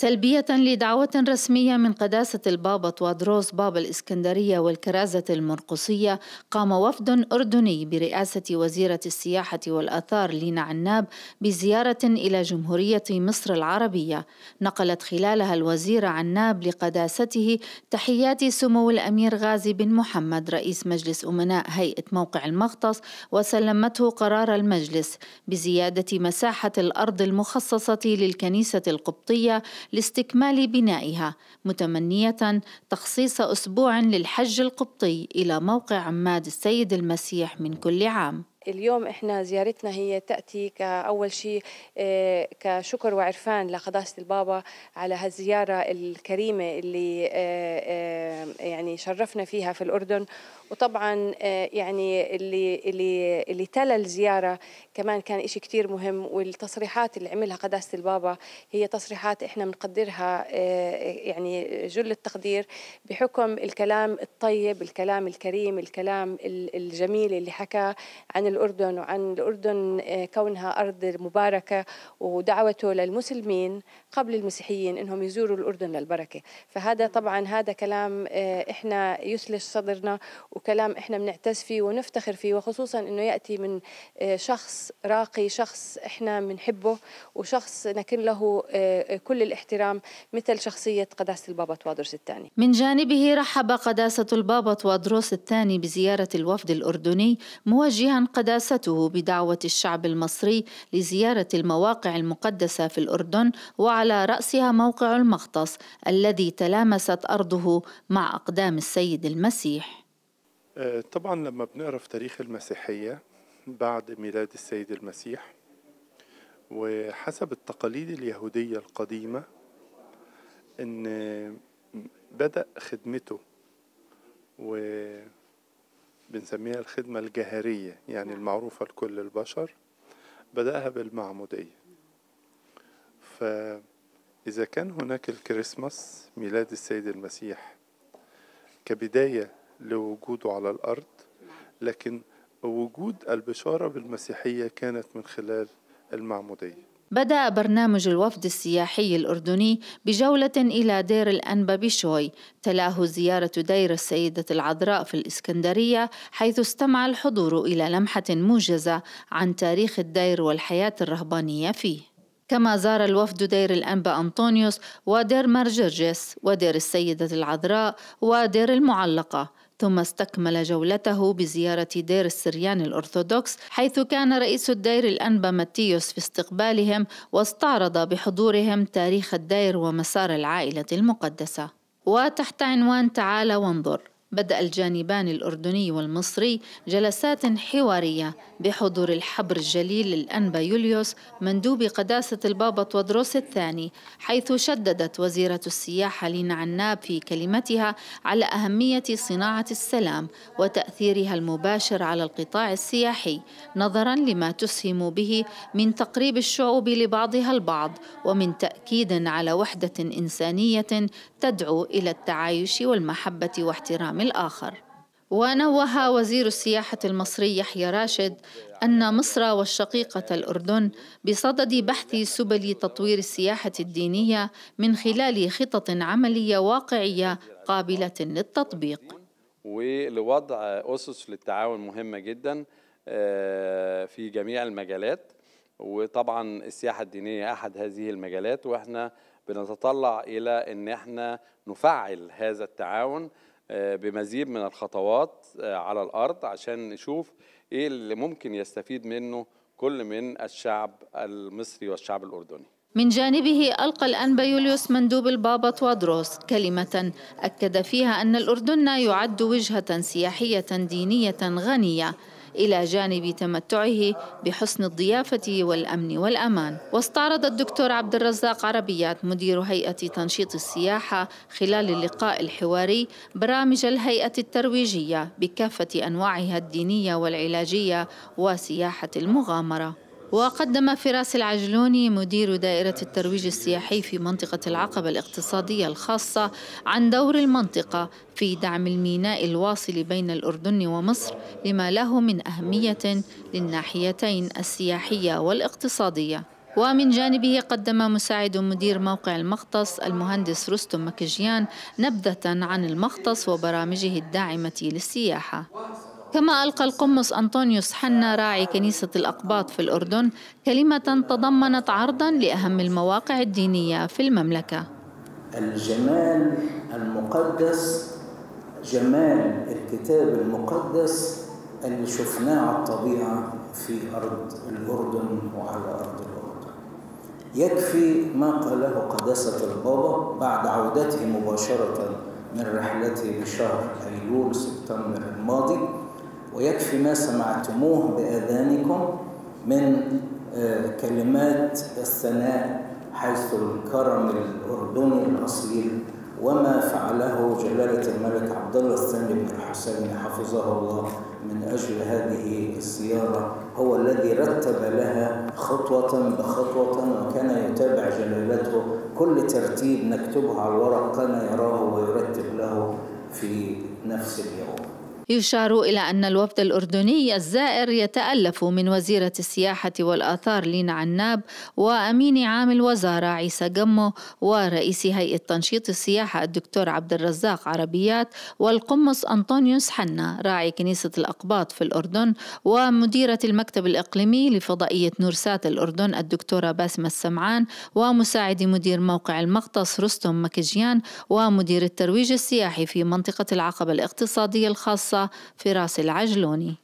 تلبية لدعوة رسمية من قداسة البابا طوادروس بابا الإسكندرية والكرازة المرقصية قام وفد أردني برئاسة وزيرة السياحة والآثار لينا عناب بزيارة إلى جمهورية مصر العربية نقلت خلالها الوزيرة عناب لقداسته تحيات سمو الأمير غازي بن محمد رئيس مجلس أمناء هيئة موقع المغطس وسلمته قرار المجلس بزيادة مساحة الأرض المخصصة للكنيسة القبطية لاستكمال بنائها متمنية تخصيص أسبوع للحج القبطي إلى موقع عماد السيد المسيح من كل عام اليوم احنا زيارتنا هي تاتي كاول شيء آه، كشكر وعرفان لقداسه البابا على هالزياره الكريمه اللي آه، آه، يعني شرفنا فيها في الاردن وطبعا يعني اللي اللي اللي تلا الزياره كمان كان شيء كثير مهم والتصريحات اللي عملها قداسه البابا هي تصريحات احنا بنقدرها يعني جل التقدير بحكم الكلام الطيب الكلام الكريم الكلام الجميل اللي حكاه عن الأردن الأردن وعن الأردن آه، كونها أرض مباركة ودعوته للمسلمين قبل المسيحيين أنهم يزوروا الأردن للبركة فهذا طبعا هذا كلام آه، إحنا يثلج صدرنا وكلام إحنا بنعتز فيه ونفتخر فيه وخصوصا أنه يأتي من آه، شخص راقي شخص إحنا بنحبه وشخص نكن له كل الاحترام مثل شخصية قداسة البابا توادرس الثاني من جانبه رحب قداسة البابا توادرس الثاني بزيارة الوفد الأردني موجها قداسته بدعوة الشعب المصري لزيارة المواقع المقدسة في الأردن وعلى رأسها موقع المغطس الذي تلامست أرضه مع أقدام السيد المسيح أه، طبعا لما بنقرأ في تاريخ المسيحية بعد ميلاد السيد المسيح وحسب التقاليد اليهودية القديمة أن بدأ خدمته و بنسميها الخدمة الجهرية يعني نعم. المعروفة لكل البشر بدأها بالمعمودية فإذا كان هناك الكريسماس ميلاد السيد المسيح كبداية لوجوده على الأرض نعم. لكن وجود البشارة بالمسيحية كانت من خلال المعمودية بدأ برنامج الوفد السياحي الأردني بجولة إلى دير الأنبا بشوي تلاه زيارة دير السيدة العذراء في الإسكندرية حيث استمع الحضور إلى لمحة موجزة عن تاريخ الدير والحياة الرهبانية فيه كما زار الوفد دير الأنبا أنطونيوس ودير مرجرجس ودير السيدة العذراء ودير المعلقة ثم استكمل جولته بزيارة دير السريان الأرثوذكس حيث كان رئيس الدير الأنبا ماتيوس في استقبالهم واستعرض بحضورهم تاريخ الدير ومسار العائلة المقدسة وتحت عنوان تعال وانظر بدأ الجانبان الأردني والمصري جلسات حوارية بحضور الحبر الجليل الأنبا يوليوس مندوب قداسة البابا طودروس الثاني حيث شددت وزيرة السياحة لينا عناب في كلمتها على أهمية صناعة السلام وتأثيرها المباشر على القطاع السياحي نظرا لما تسهم به من تقريب الشعوب لبعضها البعض ومن تأكيد على وحدة إنسانية تدعو إلى التعايش والمحبة واحترام الآخر ونوه وزير السياحة المصري يحيى راشد أن مصر والشقيقة الأردن بصدد بحث سبل تطوير السياحة الدينية من خلال خطط عملية واقعية قابلة للتطبيق ولوضع أسس للتعاون مهمة جدا آه، في جميع المجالات وطبعا السياحة الدينية أحد هذه المجالات وإحنا بنتطلع إلى أن احنا نفعل هذا التعاون آه، بمزيد من الخطوات آه، على الارض عشان نشوف ايه اللي ممكن يستفيد منه كل من الشعب المصري والشعب الاردني من جانبه ألقى الأنبا يوليوس مندوب البابا توادروس كلمة أكد فيها أن الأردن يعد وجهة سياحية دينية غنية إلى جانب تمتعه بحسن الضيافة والأمن والأمان واستعرض الدكتور عبد الرزاق عربيات مدير هيئة تنشيط السياحة خلال اللقاء الحواري برامج الهيئة الترويجية بكافة أنواعها الدينية والعلاجية وسياحة المغامرة وقدم فراس العجلوني مدير دائرة الترويج السياحي في منطقة العقبة الاقتصادية الخاصة عن دور المنطقة في دعم الميناء الواصل بين الأردن ومصر لما له من أهمية للناحيتين السياحية والاقتصادية ومن جانبه قدم مساعد مدير موقع المختص المهندس رستم مكجيان نبذة عن المختص وبرامجه الداعمة للسياحة كما ألقى القمص أنطونيوس حنا راعي كنيسة الأقباط في الأردن كلمة تضمنت عرضا لأهم المواقع الدينية في المملكة الجمال المقدس جمال الكتاب المقدس اللي شفناه على الطبيعة في أرض الأردن وعلى أرض الأردن يكفي ما قاله قداسة البابا بعد عودته مباشرة من رحلته بشهر أيلول سبتمبر الماضي ويكفي ما سمعتموه بأذانكم من آه، كلمات الثناء حيث الكرم الأردني الأصيل وما فعله جلالة الملك عبد الله الثاني بن الحسين حفظه الله من أجل هذه السيارة هو الذي رتب لها خطوة بخطوة وكان يتابع جلالته كل ترتيب نكتبه على الورق كان يراه ويرتب له في نفس اليوم يشار إلى أن الوفد الأردني الزائر يتألف من وزيرة السياحة والآثار لينا عناب وأمين عام الوزارة عيسى جمو ورئيس هيئة تنشيط السياحة الدكتور عبد الرزاق عربيات والقمص أنطونيوس حنا راعي كنيسة الأقباط في الأردن ومديرة المكتب الإقليمي لفضائية نورسات الأردن الدكتورة باسمة السمعان ومساعد مدير موقع المغطس رستم مكجيان ومدير الترويج السياحي في منطقة العقبة الاقتصادية الخاصة فراس العجلوني